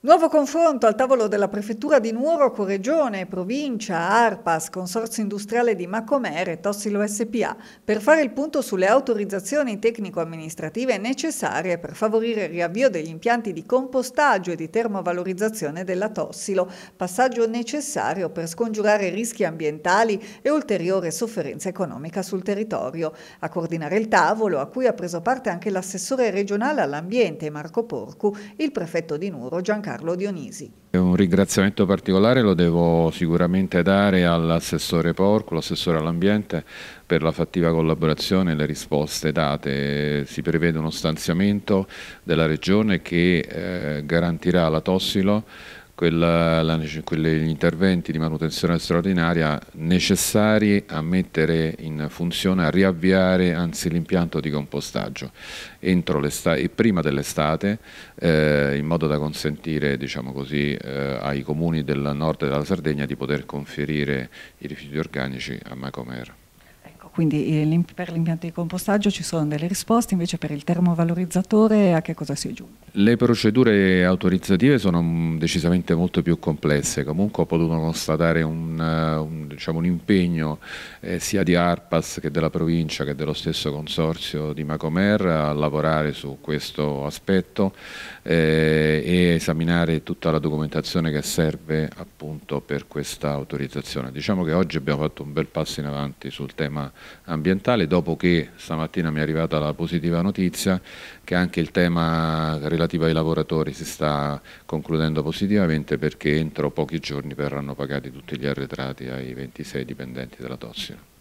Nuovo confronto al tavolo della Prefettura di Nuoro con Regione, Provincia, ARPAS, Consorzio Industriale di Macomer e Tossilo SPA per fare il punto sulle autorizzazioni tecnico-amministrative necessarie per favorire il riavvio degli impianti di compostaggio e di termovalorizzazione della Tossilo, passaggio necessario per scongiurare rischi ambientali e ulteriore sofferenza economica sul territorio. A coordinare il tavolo, a cui ha preso parte anche l'assessore regionale all'ambiente Marco Porcu, il prefetto di Nuoro Giancarlo Carlo Dionisi. Un ringraziamento particolare lo devo sicuramente dare all'assessore Porco, l'assessore all'ambiente, per la fattiva collaborazione e le risposte date. Si prevede uno stanziamento della Regione che eh, garantirà alla Tossilo quella, la, quegli interventi di manutenzione straordinaria necessari a mettere in funzione, a riavviare anzi l'impianto di compostaggio entro e prima dell'estate eh, in modo da consentire diciamo così, eh, ai comuni del nord della Sardegna di poter conferire i rifiuti organici a Macomer. Ecco. Ecco, quindi eh, eh, per l'impianto di compostaggio ci sono delle risposte, invece per il termovalorizzatore a che cosa si è giunto? Le procedure autorizzative sono mm, decisamente molto più complesse, comunque ho potuto constatare un, eh, un, diciamo, un impegno eh, sia di ARPAS che della provincia che dello stesso consorzio di Macomer a lavorare su questo aspetto eh, e esaminare tutta la documentazione che serve appunto per questa autorizzazione. Diciamo che oggi abbiamo fatto un bel passo in avanti sul tema ambientale dopo che stamattina mi è arrivata la positiva notizia che anche il tema relativo ai lavoratori si sta concludendo positivamente perché entro pochi giorni verranno pagati tutti gli arretrati ai 26 dipendenti della Tossina.